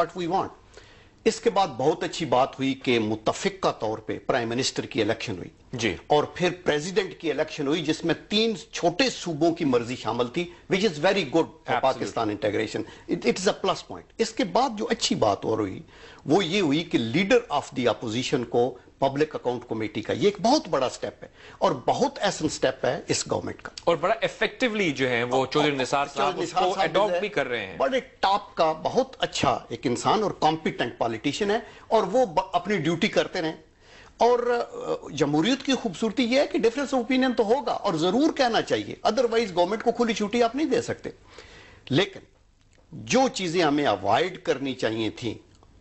What we want इसके बाद बहुत अच्छी बात हुई कि मुतफिक का तौर पर प्राइम मिनिस्टर की इलेक्शन हुई जी और फिर प्रेसिडेंट की इलेक्शन हुई जिसमें तीन छोटे सूबों की मर्जी शामिल थी which is very good Pakistan integration it is a plus point इसके बाद जो अच्छी बात और हुई वो ये हुई कि लीडर ऑफ द अपोजिशन को पब्लिक अकाउंट कमेटी का ये एक बहुत बड़ा स्टेप है और बहुत ऐसा स्टेप है इस गवर्नमेंट का और बड़ा इफेक्टिवली जो है वो चौधरी निसार साहब भी कर रहे हैं बड़े टॉप का बहुत अच्छा एक इंसान और कॉम्पिटेंट पॉलिटिशियन है और वो अपनी ड्यूटी करते रहे और जमहूरियत की खूबसूरती यह है कि डिफरेंस ऑफ ओपिनियन तो होगा और जरूर कहना चाहिए अदरवाइज गवर्नमेंट को खुली छुट्टी आप नहीं दे सकते लेकिन जो चीजें हमें अवॉइड करनी चाहिए थी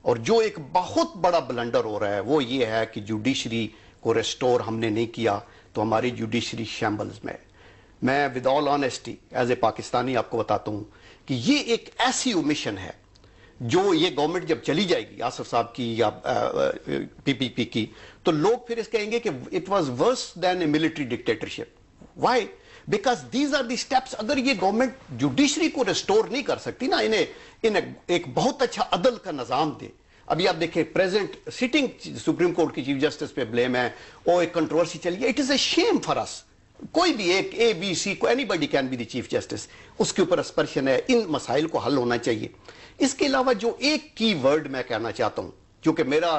और जो एक बहुत बड़ा ब्लंडर हो रहा है वो ये है कि जुडिशरी को रेस्टोर हमने नहीं किया तो हमारी जुडिशरी शैम्बल्स में मैं with all honesty as a Pakistani आपको बताता हूं कि ये एक ऐसी ओमिशन है जो ये गवर्नमेंट जब चली जाएगी आसफ साहब की या पीपीपी की तो लोग फिर इस कहेंगे कि it was worse than a military dictatorship why because these are the steps अगर ये गवर्नमेंट जुडिशरी को रिस्टोर नहीं कर सकती ना इन्हें इन्हें एक बहुत अच्छा अदल का निज़ाम दे अभी आप देखें प्रेजेंट सिटिंग सुप्रीम कोर्ट की चीफ जस्टिस पे ब्लेम है और एक कंट्रोवर्सी चली है it is a shame for us कोई भी एक ए बी सी को anybody can be chief justice उसके ऊपर स्पर्शन है इन मसाइल को हल होना चाहिए इसके अलावा जो एक की वर्ड मैं कहना चाहता हूं जो कि मेरा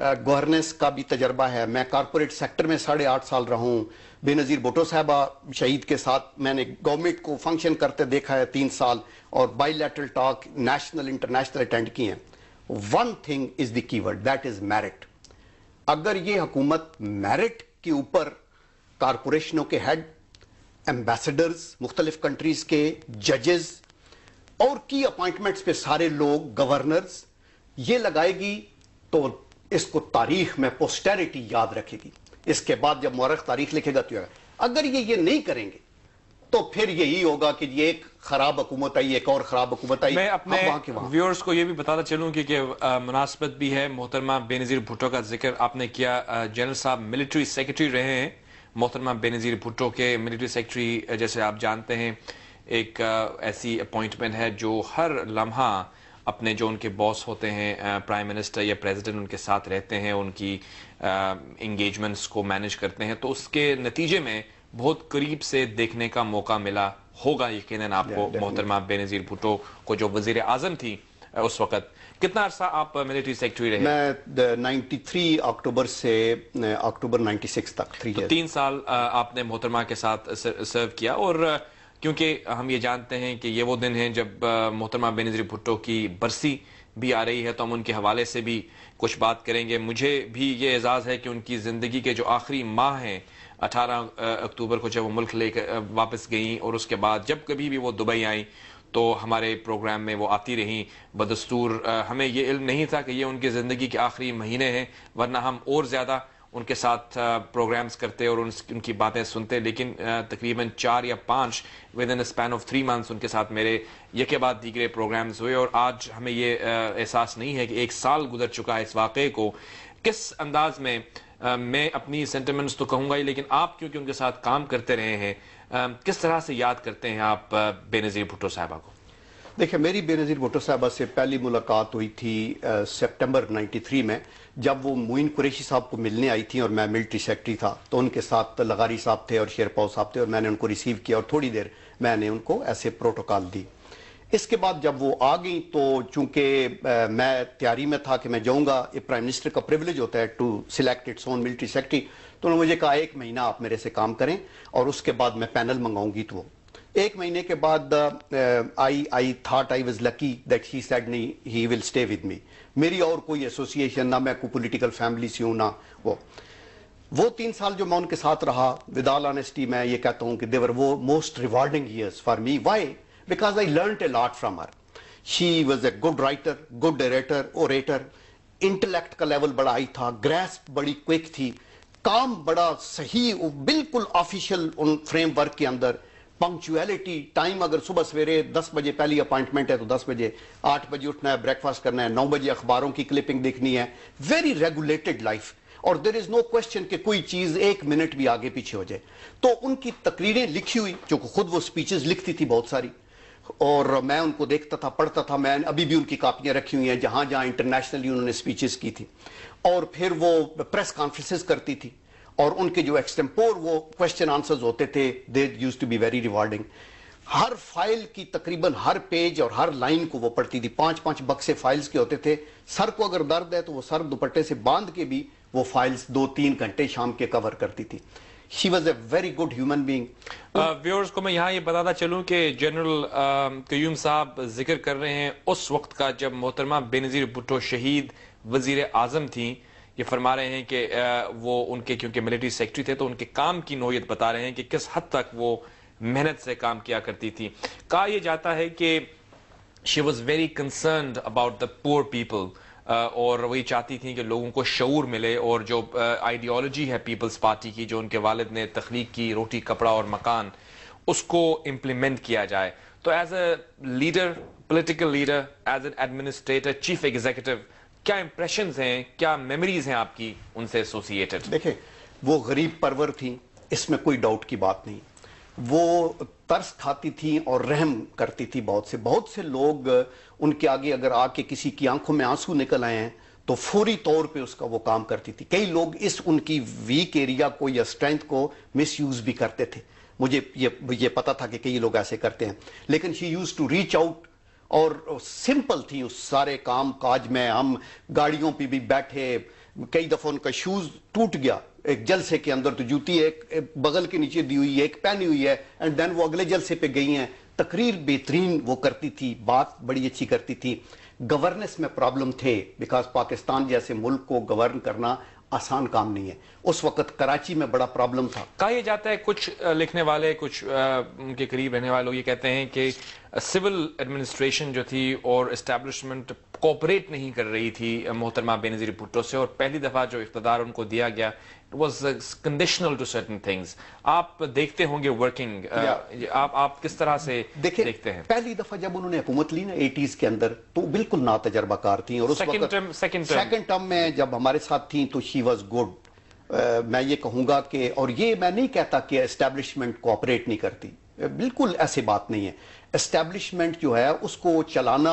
गवर्नेंस का भी तजर्बा है मैं कॉरपोरेट सेक्टर में साढ़े आठ साल रहा हूं बेनज़ीर भुटो साहबा शहीद के साथ मैंने गवर्नमेंट को फंक्शन करते देखा है तीन साल और bilateral talk national international attend किए हैं one thing is the key word that is merit अगर ये हुकूमत मैरिट के ऊपर कारपोरेशनों के हेड एम्बेसडर्स मुख्तलिफ कंट्रीज के जजेस और की अपॉइंटमेंट्स पे सारे लोग गवर्नर्स ये लगाएगी तो इसको तारीख में पोस्टेरिटी याद रखेगी इसके बाद जब मौरख तारीख लिखेगा तो अगर ये ये नहीं करेंगे तो फिर यही होगा कि ये एक खराब हुकूमत आई एक और खराब हुकूमत आई मैं अपने व्यूअर्स को ये भी बताना चलूं कि, कि मुनासबत भी है मोहतरमा बेनज़ीर भुट्टो का जिक्र आपने किया जनरल साहब मिलिट्री सेक्रेटरी रहे हैं मोहतरमा बेनज़ीर भुट्टो के मिलिट्री सेक्रेटरी जैसे आप जानते हैं एक ऐसी अपॉइंटमेंट है जो हर लम्हा अपने जो उनके बॉस होते हैं प्राइम मिनिस्टर या प्रेसिडेंट उनके साथ रहते हैं उनकी इंगेजमेंट्स को मैनेज करते हैं तो उसके नतीजे में बहुत करीब से देखने का मौका मिला होगा यकीन आपको मोहतरमा बेनज़ीर भुट्टो को जो वजीर आजम थी उस वक्त कितना अरसा आप मिलिट्री सेक्रेटरी रहे मैं 93 अक्टूबर से अक्टूबर 96 तक थ्री तो तीन साल आपने मोहतरमा के साथ सर्व किया और क्योंकि हम ये जानते हैं कि ये वो दिन हैं जब मोहतरमा बेनजरी भुट्टो की बरसी भी आ रही है तो हम उनके हवाले से भी कुछ बात करेंगे मुझे भी ये एजाज़ है कि उनकी ज़िंदगी के जो आखिरी माह हैं अठारह अक्टूबर को जब वो मुल्क लेकर वापस गई और उसके बाद जब कभी भी वो दुबई आई तो हमारे प्रोग्राम में वो आती रहीं बदस्तूर हमें ये इल्म नहीं था कि ये उनकी ज़िंदगी के आखिरी महीने हैं वरना हम और ज़्यादा उनके साथ प्रोग्राम्स करते और उनकी बातें सुनते लेकिन तकरीबन चार या पाँच within span of three months उनके साथ मेरे ये के बाद दीगरे प्रोग्राम्स हुए और आज हमें ये एहसास नहीं है कि एक साल गुजर चुका है इस वाक़े को किस अंदाज में मैं अपनी सेंटिमेंट्स तो कहूंगा ही लेकिन आप क्योंकि उनके साथ काम करते रहे हैं किस तरह से याद करते हैं आप बेनज़ीर भुट्टो साहबा को देखिए मेरी बेनज़ीर भुट्टो साहबा से पहली मुलाकात हुई थी सितंबर 93 में जब वो मुइन कुरेशी साहब को मिलने आई थी और मैं मिलिट्री सेक्रेटरी था तो उनके साथ लगारी साहब थे और शेरपाव साहब थे और मैंने उनको रिसीव किया और थोड़ी देर मैंने उनको ऐसे प्रोटोकॉल दी इसके बाद जब वो आ गई तो चूंकि मैं तैयारी में था कि मैं जाऊंगा ये प्राइम मिनिस्टर का प्रिविलेज होता है to select its own military secretary तो उन्होंने मुझे कहा एक महीना आप मेरे से काम करें और उसके बाद मैं पैनल मंगाऊंगी तो एक महीने के बाद I I thought I was lucky that he said नहीं he will stay with me मेरी और कोई एसोसिएशन ना मैं कोई पोलिटिकल फैमिली से हूँ ना वो वो तीन साल जो मैं उनके साथ रहा विदाल ऑनेस्टी मैं ये कहता हूँ कि देवर वो most rewarding years for me why because I learnt a lot from her. She was a good writer, good director, orator, intellect का लेवल बड़ा हाई था grasp बड़ी क्विक थी काम बड़ा सही बिल्कुल ऑफिशियल उन फ्रेमवर्क के अंदर पंक्चुअलिटी टाइम अगर सुबह सवेरे 10 बजे पहली अपॉइंटमेंट है तो 10 बजे 8 बजे उठना है ब्रेकफास्ट करना है 9 बजे अखबारों की क्लिपिंग देखनी है वेरी रेगुलेटेड लाइफ और देर इज नो क्वेश्चन कि कोई चीज एक मिनट भी आगे पीछे हो जाए तो उनकी तकरीरें लिखी हुई जो खुद वो स्पीचेस लिखती थी बहुत सारी और मैं उनको देखता था पढ़ता था मैं अभी भी उनकी कापियां रखी हुई हैं जहां जहां इंटरनेशनली उन्होंने स्पीचेस की थी और फिर वो प्रेस कॉन्फ्रेंसेस करती थी और उनके जो एक्सटेम्पोर वो क्वेश्चन आंसर्स होते थे they used to be very rewarding हर फाइल की तकरीबन हर पेज और हर लाइन को वो पढ़ती थी पांच पांच बक्से फाइल्स के होते थे सर को अगर दर्द है तो वो सर दुपट्टे से बांध के भी वो फाइल्स दो तीन घंटे शाम के कवर करती थी he was a very good human viewers ko main yahan ye batata बताता ke general जनरल um, क्यूम साहब जिक्र कर रहे हैं उस वक्त का जब मोहतरमा बेनज़ीर भुट्टो शहीद वजीर आजम थी ये फरमा रहे हैं कि uh, वो उनके क्योंकि मिलिट्री सेक्रेटरी थे तो उनके काम की नोयत बता रहे हैं कि किस हद तक वो मेहनत से काम किया करती थी कहा यह जाता है कि she was very concern about the poor people और वही चाहती थी कि लोगों को शूर मिले और जो आइडियोलॉजी है पीपल्स पार्टी की जो उनके वालद ने तख्लीक की रोटी कपड़ा और मकान उसको इम्प्लीमेंट किया जाए तो as a leader political leader as an administrator chief executive क्या इंप्रेशन हैं क्या मेमरीज हैं आपकी उनसे एसोसिएटेड देखे वो गरीब परवर थी इसमें कोई डाउट की बात नहीं वो तरस खाती थी और रहम करती थी बहुत से बहुत से लोग उनके आगे अगर आके किसी की आंखों में आंसू निकल आए हैं तो फौरी तौर पे उसका वो काम करती थी कई लोग इस उनकी वीक एरिया को या स्ट्रेंथ को मिसयूज भी करते थे मुझे ये ये पता था कि कई लोग ऐसे करते हैं लेकिन she use to reach out और सिंपल थी उस सारे काम काज में हम गाड़ियों पे भी बैठे कई दफा उनका शूज टूट गया एक जलसे के अंदर तो जूती एक, एक बगल के नीचे दी हुई है एक पहनी हुई है एंड देन वो अगले जलसे पे गई हैं तकरीर बेहतरीन वो करती थी बात बड़ी अच्छी करती थी गवर्नेंस में प्रॉब्लम थे बिकॉज पाकिस्तान जैसे मुल्क को गवर्न करना आसान काम नहीं है उस वक्त कराची में बड़ा प्रॉब्लम था कहा जाता है कुछ लिखने वाले कुछ उनके करीब रहने वाले ये कहते हैं कि सिविल एडमिनिस्ट्रेशन जो थी और इस्टेब्लिशमेंट कोऑपरेट नहीं कर रही थी मोहतरमा बेनजीर भुट्टो से और पहली दफ़ा जो इकतदार उनको दिया गया it was conditional to certain things आप देखते होंगे वर्किंग yeah. Uh, आप आप किस तरह से देखे, देखते हैं पहली दफा जब उन्होंने हुकूमत ली ना एटीज के अंदर तो बिल्कुल ना तजर्बाकार थी और सेकेंड टर्म में जब हमारे साथ थी तो शी वॉज गुड मैं ये कहूंगा कि और ये मैं नहीं कहता कि एस्टेब्लिशमेंट कोऑपरेट नहीं करती uh, बिल्कुल ऐसी बात नहीं है एस्टेब्लिशमेंट जो है उसको चलाना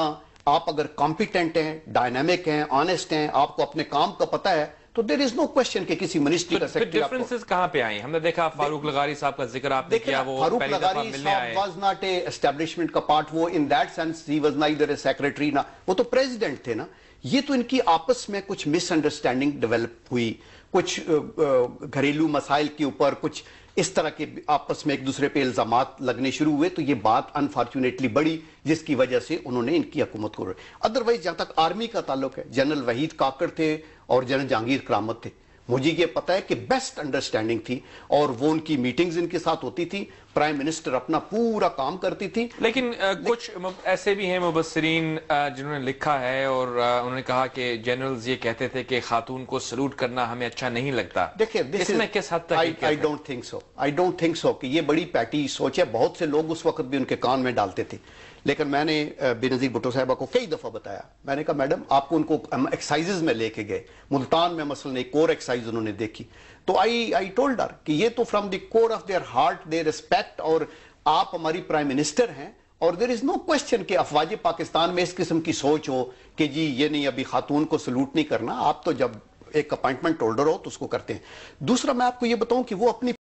आप अगर कॉम्पिटेंट हैं डायनेमिक हैं ऑनेस्ट हैं आपको अपने काम का पता है तो देर इज नो क्वेश्चन के किसी मिनिस्ट्री का सेक्रेटरी डिफरेंसेस कहां पे आए हमने देखा फारूक लगारी साहब का जिक्र आपने किया वो फारूक लगारी साहब वाज नॉट ए एस्टेब्लिशमेंट का पार्ट वो in that sense he was neither a secretary ना वो तो प्रेसिडेंट थे ना ये तो इनकी आपस में कुछ मिसअंडरस्टैंडिंग डेवलप हुई कुछ घरेलू मसाइल के ऊपर कुछ इस तरह के आपस में एक दूसरे पे इल्जाम लगने शुरू हुए तो ये बात अनफॉर्चुनेटली बड़ी जिसकी वजह से उन्होंने इनकी हकूमत को अदरवाइज जहां तक आर्मी का ताल्लुक है जनरल वहीद काकड़ थे और जनरल जहांगीर करामत थे मुझे ये पता है कि बेस्ट अंडरस्टैंडिंग थी और वो उनकी मीटिंग्स इनके साथ होती थी प्राइम मिनिस्टर अपना पूरा काम करती थी लेकिन आ, कुछ ऐसे भी हैं मुबसरीन जिन्होंने लिखा है और आ, उन्होंने कहा कि जनरल्स ये कहते थे कि खातून को सलूट करना हमें अच्छा नहीं लगता देखिए इसमें किस हद तक I don't think so I don't think so कि ये बड़ी पैटी सोच है बहुत से लोग उस वक्त भी उनके कान में डालते थे लेकिन मैंने बेनज़ीर भुट्टो साहबा को कई दफ़ा बताया मैंने कहा मैडम आपको उनको एक्साइजेज में लेके गए मुल्तान में मसलन एक और एक्साइज उन्होंने देखी तो आई आई टोल्ड हर कि ये तो from the core of their heart they respect और आप हमारी प्राइम मिनिस्टर हैं और देर इज नो क्वेश्चन कि अफवाज पाकिस्तान में इस किस्म की सोच हो कि जी ये नहीं अभी खातून को सलूट नहीं करना आप तो जब एक अपॉइंटमेंट होल्डर हो तो उसको करते हैं दूसरा मैं आपको ये बताऊं कि वो अपनी